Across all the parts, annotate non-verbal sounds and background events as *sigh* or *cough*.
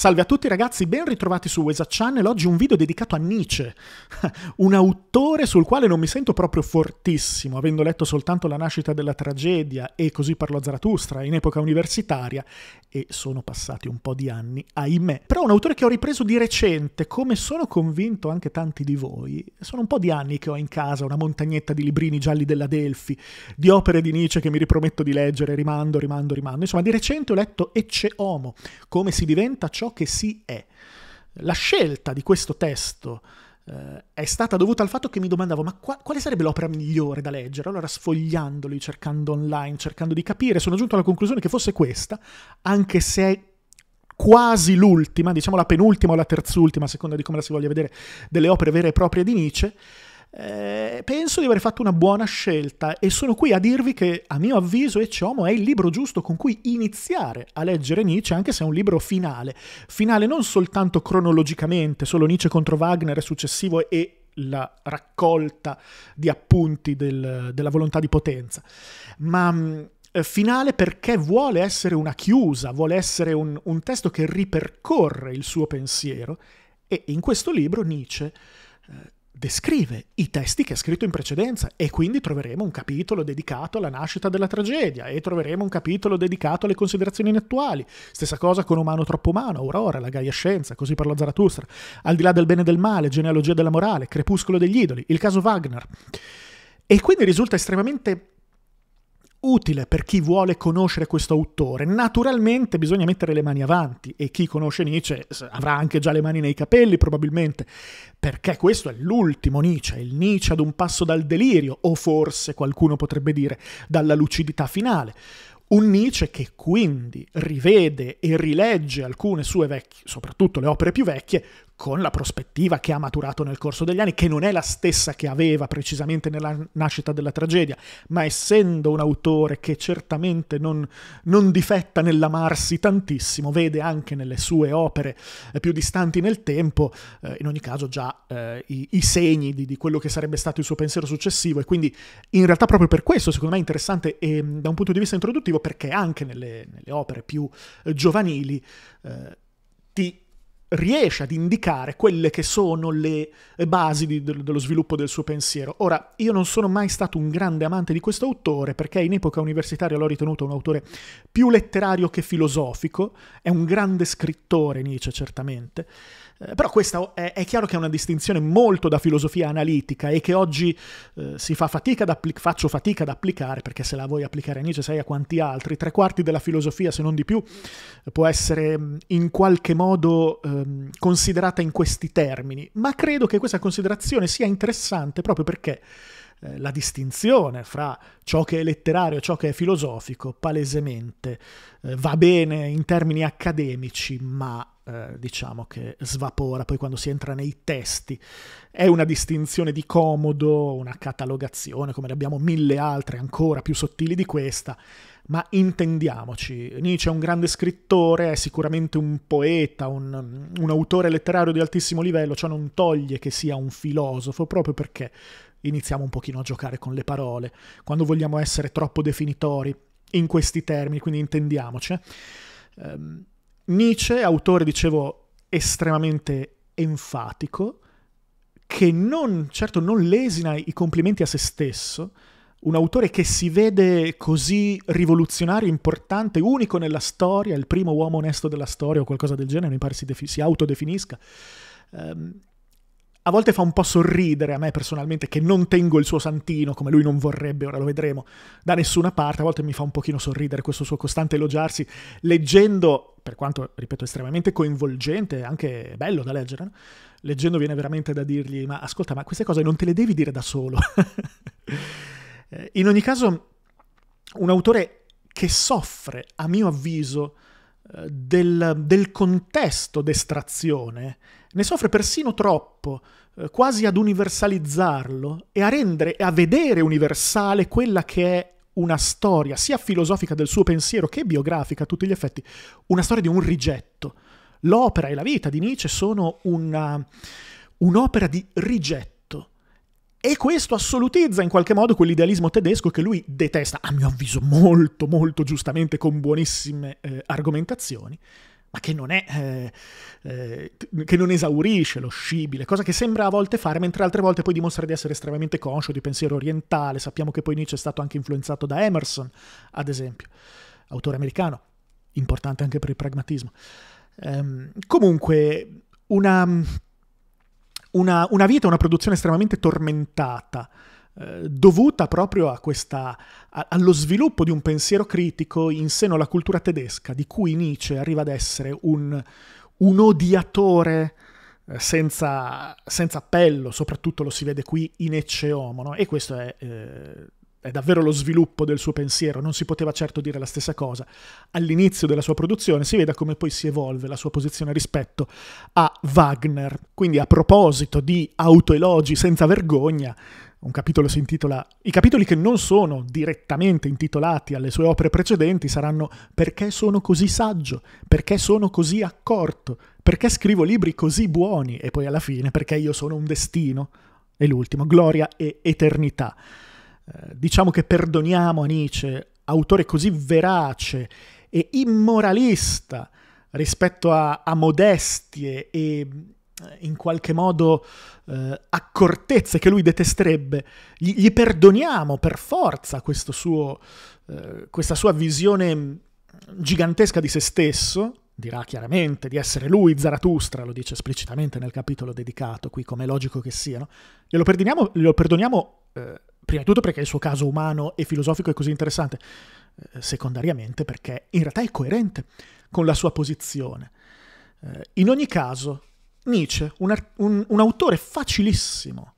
Salve a tutti ragazzi, ben ritrovati su Wesa Channel. Oggi un video dedicato a Nietzsche, *laughs* un autore sul quale non mi sento proprio fortissimo, avendo letto soltanto La nascita della tragedia e così parlò Zarathustra in epoca universitaria e sono passati un po' di anni, ahimè. Però un autore che ho ripreso di recente, come sono convinto anche tanti di voi. Sono un po' di anni che ho in casa una montagnetta di librini gialli della Delphi, di opere di Nietzsche che mi riprometto di leggere, rimando, rimando, rimando. Insomma, di recente ho letto Ecce Homo, come si diventa ciò che si è. La scelta di questo testo eh, è stata dovuta al fatto che mi domandavo ma qua, quale sarebbe l'opera migliore da leggere? Allora sfogliandoli, cercando online, cercando di capire, sono giunto alla conclusione che fosse questa, anche se è quasi l'ultima, diciamo la penultima o la terzultima, a seconda di come la si voglia vedere, delle opere vere e proprie di Nietzsche eh, penso di aver fatto una buona scelta e sono qui a dirvi che a mio avviso Homo è il libro giusto con cui iniziare a leggere Nietzsche, anche se è un libro finale. Finale non soltanto cronologicamente, solo Nietzsche contro Wagner è successivo e la raccolta di appunti del, della volontà di potenza, ma mm, eh, finale perché vuole essere una chiusa, vuole essere un, un testo che ripercorre il suo pensiero e in questo libro Nietzsche eh, descrive i testi che ha scritto in precedenza e quindi troveremo un capitolo dedicato alla nascita della tragedia e troveremo un capitolo dedicato alle considerazioni inattuali. Stessa cosa con Umano troppo umano, Aurora, la Gaia Scienza, così parlò Zarathustra, Al di là del bene e del male, Genealogia della morale, Crepuscolo degli idoli, il caso Wagner. E quindi risulta estremamente utile per chi vuole conoscere questo autore. Naturalmente bisogna mettere le mani avanti e chi conosce Nietzsche avrà anche già le mani nei capelli probabilmente, perché questo è l'ultimo Nietzsche, il Nietzsche ad un passo dal delirio, o forse qualcuno potrebbe dire dalla lucidità finale. Un Nietzsche che quindi rivede e rilegge alcune sue vecchie, soprattutto le opere più vecchie, con la prospettiva che ha maturato nel corso degli anni, che non è la stessa che aveva precisamente nella nascita della tragedia, ma essendo un autore che certamente non, non difetta nell'amarsi tantissimo, vede anche nelle sue opere eh, più distanti nel tempo, eh, in ogni caso già eh, i, i, segni di, di, quello che sarebbe stato il suo pensiero successivo e quindi in realtà proprio per questo secondo me è interessante e, ehm, da un punto di vista introduttivo perché anche nelle, nelle opere più eh, giovanili eh, ti riesce ad indicare quelle che sono le basi di, de, dello sviluppo del suo pensiero. Ora, io non sono mai stato un grande amante di questo autore perché in epoca universitaria l'ho ritenuto un autore più letterario che filosofico, è un grande scrittore Nietzsche certamente, eh, però questa è, è, chiaro che è una distinzione molto da filosofia analitica e che oggi eh, si fa fatica ad appli- faccio fatica ad applicare perché se la vuoi applicare a Nietzsche sai a quanti altri, tre quarti della filosofia se non di più può essere in qualche modo... Eh, Ehm, considerata in questi termini, ma credo che questa considerazione sia interessante proprio perché eh, la distinzione fra ciò che è letterario e ciò che è filosofico palesemente eh, va bene in termini accademici, ma eh, diciamo che svapora poi quando si entra nei testi. È una distinzione di comodo, una catalogazione, come ne abbiamo mille altre ancora più sottili di questa, ma intendiamoci, Nietzsche è un grande scrittore, è sicuramente un poeta, un, un autore letterario di altissimo livello, ciò non toglie che sia un filosofo, proprio perché iniziamo un pochino a giocare con le parole, quando vogliamo essere troppo definitori in questi termini, quindi intendiamoci. Um, Nietzsche, autore, dicevo, estremamente enfatico, che non, certo non lesina i complimenti a se stesso, un autore che si vede così rivoluzionario, importante, unico nella storia, il primo uomo onesto della storia o qualcosa del genere, mi pare si, si autodefinisca, um, a volte fa un po' sorridere a me personalmente che non tengo il suo santino, come lui non vorrebbe, ora lo vedremo, da nessuna parte, a volte mi fa un pochino sorridere questo suo costante elogiarsi, leggendo, per quanto, ripeto, estremamente coinvolgente, anche bello da leggere, no? leggendo viene veramente da dirgli, ma ascolta, ma queste cose non te le devi dire da solo. *laughs* Eh, in ogni caso, un autore che soffre, a mio avviso, del, del contesto d'estrazione, ne soffre persino troppo, eh, quasi ad universalizzarlo e a rendere e a vedere universale quella che è una storia, sia filosofica del suo pensiero che biografica a tutti gli effetti, una storia di un rigetto. L'opera e la vita di Nietzsche sono una, un'opera di rigetto e questo assolutizza in qualche modo quell'idealismo tedesco che lui detesta, a mio avviso molto, molto giustamente, con buonissime eh, argomentazioni, ma che non, è, eh, eh, che non esaurisce lo scibile, cosa che sembra a volte fare, mentre altre volte poi dimostra di essere estremamente conscio di pensiero orientale. Sappiamo che poi Nietzsche è stato anche influenzato da Emerson, ad esempio, autore americano, importante anche per il pragmatismo. Um, comunque, una una, una vita, una produzione estremamente tormentata eh, dovuta proprio questa, allo sviluppo di un pensiero critico in seno alla cultura tedesca, di cui Nietzsche arriva ad essere un, un odiatore eh, senza, senza, appello, soprattutto lo si vede qui in Ecce Homo, no? e questo è eh, è davvero lo sviluppo del suo pensiero, non si poteva certo dire la stessa cosa. All'inizio della sua produzione si veda come poi si evolve la sua posizione rispetto a Wagner. Quindi a proposito di autoelogi senza vergogna, un capitolo si intitola I capitoli che non sono direttamente intitolati alle sue opere precedenti saranno Perché sono così saggio? Perché sono così accorto? Perché scrivo libri così buoni? E poi alla fine Perché io sono un destino? E l'ultimo, Gloria e Eternità. Eh, diciamo che perdoniamo a Nietzsche, autore così verace e immoralista rispetto a, a modestie e eh, in qualche modo eh, accortezze che lui detesterebbe, gli, gli perdoniamo per forza suo, eh, questa sua visione gigantesca di se stesso, dirà chiaramente di essere lui Zaratustra, lo dice esplicitamente nel capitolo dedicato, qui come è logico che sia, no? glielo perdoniamo, glielo perdoniamo eh, prima di tutto perché il suo caso umano e filosofico è così interessante, eh, secondariamente perché in realtà è coerente con la sua posizione. Eh, in ogni caso, Nietzsche, un, un, un autore facilissimo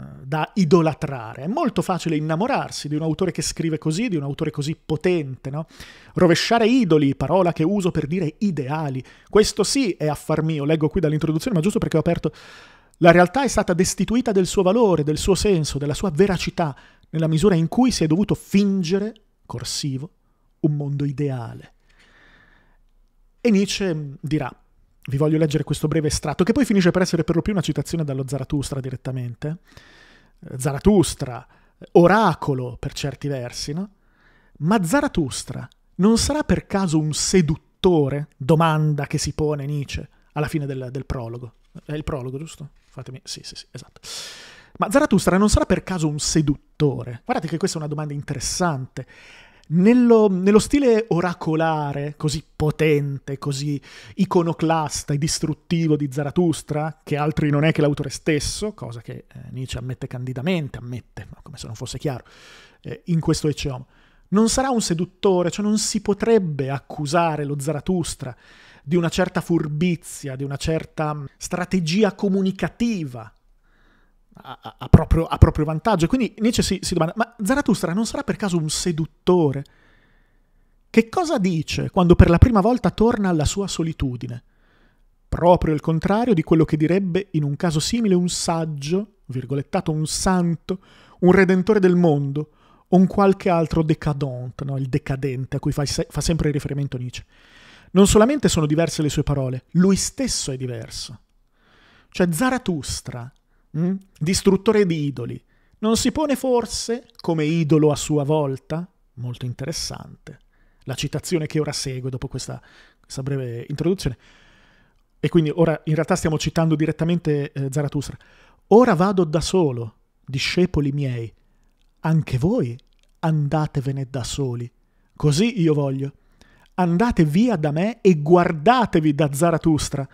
eh, da idolatrare. È molto facile innamorarsi di un autore che scrive così, di un autore così potente, no? Rovesciare idoli, parola che uso per dire ideali. Questo sì è affar mio, leggo qui dall'introduzione, ma giusto perché ho aperto... La realtà è stata destituita del suo valore, del suo senso, della sua veracità, nella misura in cui si è dovuto fingere, corsivo, un mondo ideale. E Nietzsche dirà, vi voglio leggere questo breve estratto, che poi finisce per essere per lo più una citazione dallo Zaratustra direttamente. Eh, Zaratustra, eh, oracolo per certi versi, no? Ma Zaratustra non sarà per caso un seduttore? Domanda che si pone Nietzsche alla fine del, del prologo. È il prologo, giusto? Fatemi... Sì, sì, sì, esatto. Ma Zaratustra non sarà per caso un seduttore? Guardate che questa è una domanda interessante nello, nello, stile oracolare, così potente, così iconoclasta e distruttivo di Zarathustra, che altri non è che l'autore stesso, cosa che eh, Nietzsche ammette candidamente, ammette, no, come se non fosse chiaro, eh, in questo Ecce Homo, non sarà un seduttore, cioè non si potrebbe accusare lo Zarathustra di una certa furbizia, di una certa mm, strategia comunicativa a, a, proprio, a proprio, vantaggio. Quindi Nietzsche si, si domanda, ma Zarathustra non sarà per caso un seduttore? Che cosa dice quando per la prima volta torna alla sua solitudine? Proprio il contrario di quello che direbbe in un caso simile un saggio, virgolettato un santo, un redentore del mondo, o un qualche altro decadent, no? il decadente a cui fa, fa sempre riferimento Nietzsche. Non solamente sono diverse le sue parole, lui stesso è diverso. Cioè Zarathustra Mm? distruttore di idoli, non si pone forse come idolo a sua volta? Molto interessante. La citazione che ora segue dopo questa, questa breve introduzione. E quindi ora in realtà stiamo citando direttamente eh, Zarathustra. Ora vado da solo, discepoli miei, anche voi andatevene da soli. Così io voglio. Andate via da me e guardatevi da Zarathustra.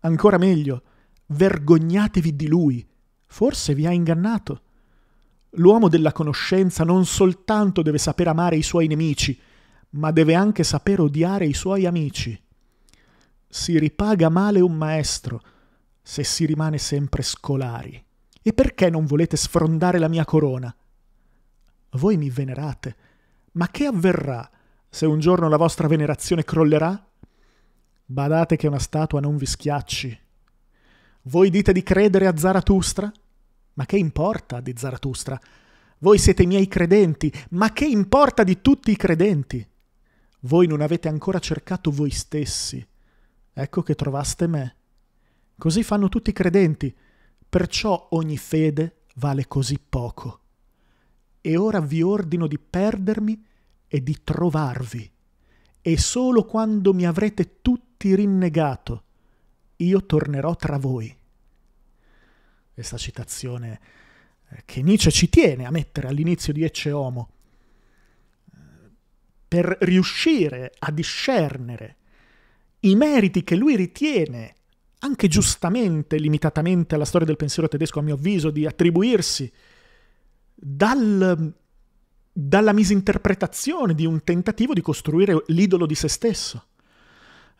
Ancora meglio, vergognatevi di lui Forse vi ha ingannato. L'uomo della conoscenza non soltanto deve saper amare i suoi nemici, ma deve anche saper odiare i suoi amici. Si ripaga male un maestro se si rimane sempre scolari. E perché non volete sfrondare la mia corona? Voi mi venerate, ma che avverrà se un giorno la vostra venerazione crollerà? Badate che una statua non vi schiacci. Voi dite di credere a Zaratustra? Ma che importa di Zarathustra? Voi siete i miei credenti, ma che importa di tutti i credenti? Voi non avete ancora cercato voi stessi. Ecco che trovaste me. Così fanno tutti i credenti, perciò ogni fede vale così poco. E ora vi ordino di perdermi e di trovarvi. E solo quando mi avrete tutti rinnegato, io tornerò tra voi questa citazione eh, che Nietzsche ci tiene a mettere all'inizio di Ecce Homo, eh, per riuscire a discernere i meriti che lui ritiene, anche giustamente, limitatamente alla storia del pensiero tedesco, a mio avviso, di attribuirsi dal, dalla misinterpretazione di un tentativo di costruire l'idolo di se stesso.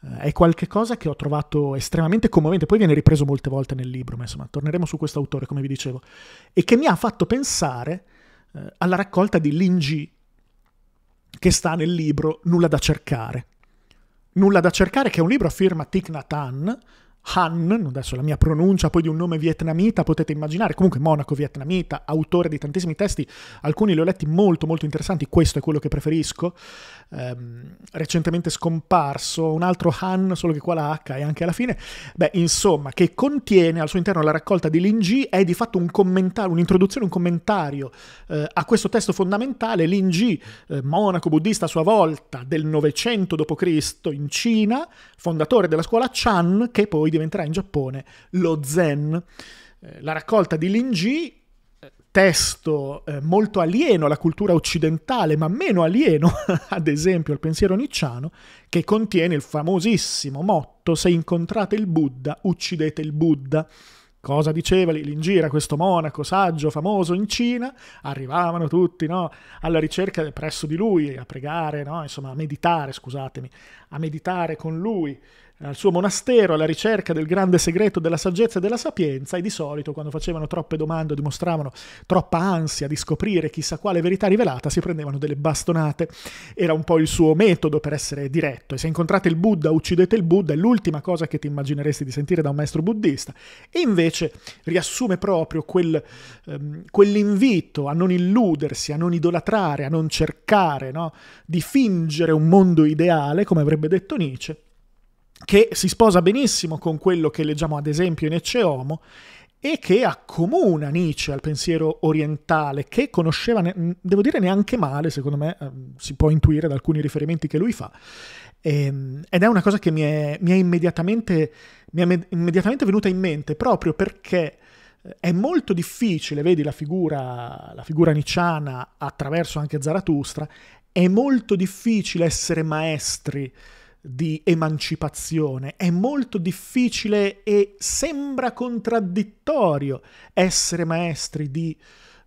Eh, è qualcosa che ho trovato estremamente commovente, poi viene ripreso molte volte nel libro, ma insomma torneremo su questo autore, come vi dicevo, e che mi ha fatto pensare eh, alla raccolta di Lingi che sta nel libro Nulla da cercare. Nulla da cercare, che è un libro a firma Thich Nhat Hanh, Han, adesso la mia pronuncia poi di un nome vietnamita, potete immaginare, comunque monaco vietnamita, autore di tantissimi testi, alcuni li ho letti molto molto interessanti, questo è quello che preferisco, ehm, recentemente scomparso, un altro Han, solo che qua la H è anche alla fine, beh insomma, che contiene al suo interno la raccolta di Lin Ji, è di fatto un commentario, un'introduzione, un commentario eh, a questo testo fondamentale, Lin Ji, eh, monaco buddista a sua volta del 900 d.C. in Cina, fondatore della scuola Chan, che poi diventerà in Giappone lo Zen. Eh, la raccolta di Linji eh, testo eh, molto alieno alla cultura occidentale, ma meno alieno, *laughs* ad esempio, al pensiero nicciano, che contiene il famosissimo motto Se incontrate il Buddha, uccidete il Buddha. Cosa diceva Lingira, questo monaco saggio famoso in Cina? Arrivavano tutti no, alla ricerca presso di lui, a pregare, no, insomma a meditare, scusatemi, a meditare con lui al suo monastero alla ricerca del grande segreto della saggezza e della sapienza e di solito quando facevano troppe domande o dimostravano troppa ansia di scoprire chissà quale verità rivelata si prendevano delle bastonate. Era un po' il suo metodo per essere diretto e se incontrate il Buddha uccidete il Buddha è l'ultima cosa che ti immagineresti di sentire da un maestro buddista e invece riassume proprio quel, ehm, quell'invito a non illudersi, a non idolatrare, a non cercare no? di fingere un mondo ideale come avrebbe detto Nietzsche che si sposa benissimo con quello che leggiamo ad esempio in Ecce Homo e che accomuna Nietzsche al pensiero orientale, che conosceva, ne- devo dire, neanche male, secondo me, ehm, si può intuire da alcuni riferimenti che lui fa. Ehm, ed è una cosa che mi è, mi è, immediatamente, mi è med- immediatamente, venuta in mente, proprio perché eh, è molto difficile, vedi la figura, la figura nicciana attraverso anche Zarathustra, è molto difficile essere maestri di emancipazione. È molto difficile e sembra contraddittorio essere maestri di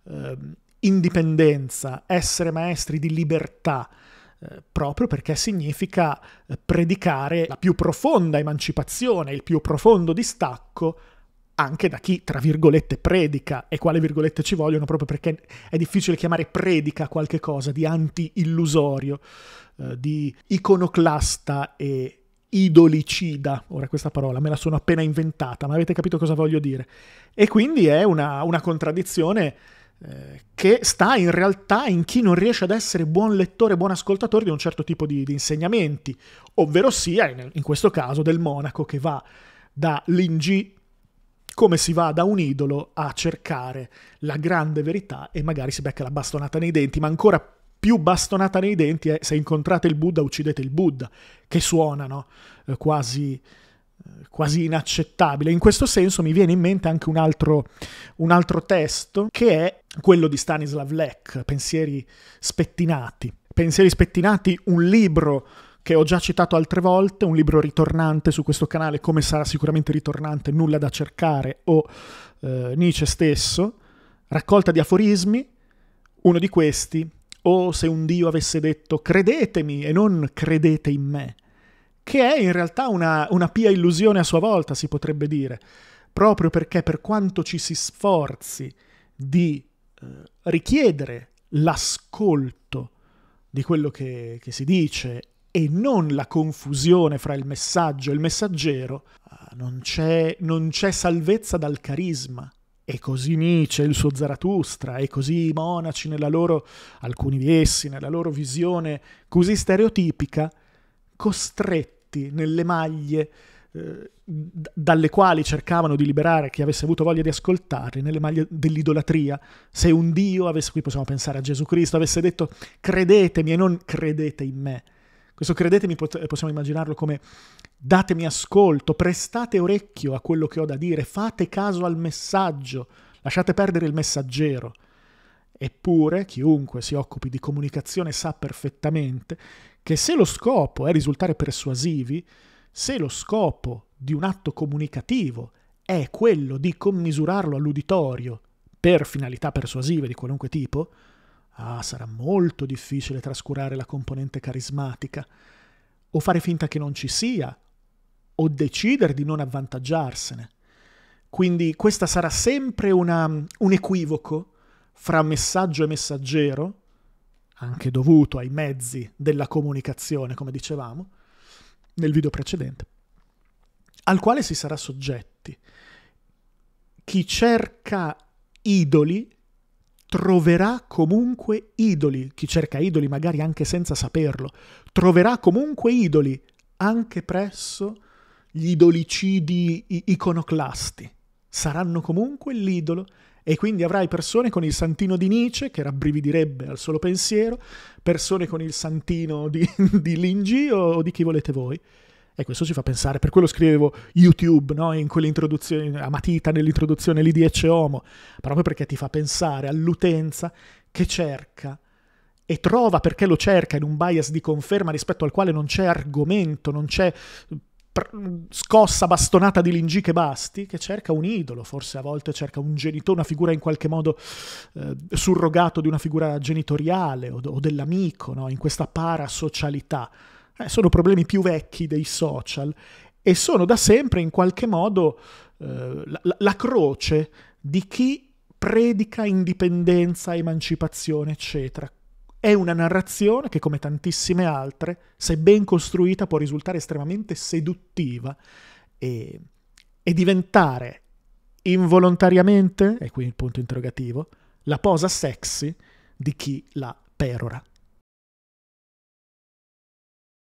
eh, indipendenza, essere maestri di libertà, eh, proprio perché significa eh, predicare la più profonda emancipazione, il più profondo distacco anche da chi, tra virgolette, predica, e quale virgolette ci vogliono, proprio perché è difficile chiamare predica qualche cosa di anti-illusorio, eh, di iconoclasta e idolicida. Ora questa parola me la sono appena inventata, ma avete capito cosa voglio dire. E quindi è una, una contraddizione eh, che sta in realtà in chi non riesce ad essere buon lettore, buon ascoltatore di un certo tipo di, di insegnamenti, ovvero sia, in, in questo caso, del monaco che va da Lingi come si va da un idolo a cercare la grande verità e magari si becca la bastonata nei denti, ma ancora più bastonata nei denti è se incontrate il Buddha uccidete il Buddha, che suonano eh, quasi eh, quasi inaccettabile. In questo senso mi viene in mente anche un altro, un altro testo che è quello di Stanislav Lech, Pensieri spettinati. Pensieri spettinati, un libro che ho già citato altre volte, un libro ritornante su questo canale, come sarà sicuramente ritornante, nulla da cercare, o eh, Nietzsche stesso, raccolta di aforismi, uno di questi, o se un Dio avesse detto credetemi e non credete in me, che è in realtà una, una pia illusione a sua volta, si potrebbe dire, proprio perché per quanto ci si sforzi di eh, richiedere l'ascolto di quello che, che si dice e non la confusione fra il messaggio e il messaggero, ah, non c'è, non c'è salvezza dal carisma. E così Nietzsche, il suo Zaratustra, e così i monaci nella loro, alcuni di essi, nella loro visione così stereotipica, costretti nelle maglie eh, dalle quali cercavano di liberare chi avesse avuto voglia di ascoltarli, nelle maglie dell'idolatria. Se un Dio avesse, qui possiamo pensare a Gesù Cristo, avesse detto credetemi e non credete in me, questo credetemi pot- possiamo immaginarlo come datemi ascolto, prestate orecchio a quello che ho da dire, fate caso al messaggio, lasciate perdere il messaggero. Eppure chiunque si occupi di comunicazione sa perfettamente che se lo scopo è risultare persuasivi, se lo scopo di un atto comunicativo è quello di commisurarlo all'uditorio per finalità persuasive di qualunque tipo, Ah, sarà molto difficile trascurare la componente carismatica, o fare finta che non ci sia, o decidere di non avvantaggiarsene. Quindi questa sarà sempre una, un equivoco fra messaggio e messaggero, anche dovuto ai mezzi della comunicazione, come dicevamo nel video precedente, al quale si sarà soggetti. Chi cerca idoli troverà comunque idoli, chi cerca idoli magari anche senza saperlo, troverà comunque idoli anche presso gli idolicidi iconoclasti. Saranno comunque l'idolo e quindi avrai persone con il santino di Nietzsche che rabbrividirebbe al solo pensiero, persone con il santino di, *laughs* di Lingi o di chi volete voi. E questo ci fa pensare, per quello scrivevo YouTube, no? in quell'introduzione, a matita nell'introduzione lì di Ecce Homo, proprio perché ti fa pensare all'utenza che cerca e trova perché lo cerca in un bias di conferma rispetto al quale non c'è argomento, non c'è scossa bastonata di lingi che basti, che cerca un idolo, forse a volte cerca un genitore, una figura in qualche modo eh, surrogato di una figura genitoriale o, o dell'amico, no? in questa parasocialità eh, sono problemi più vecchi dei social e sono da sempre in qualche modo eh, la, la croce di chi predica indipendenza, emancipazione, eccetera. È una narrazione che, come tantissime altre, se ben costruita, può risultare estremamente seduttiva e, e diventare involontariamente, e qui il punto interrogativo, la posa sexy di chi la perora.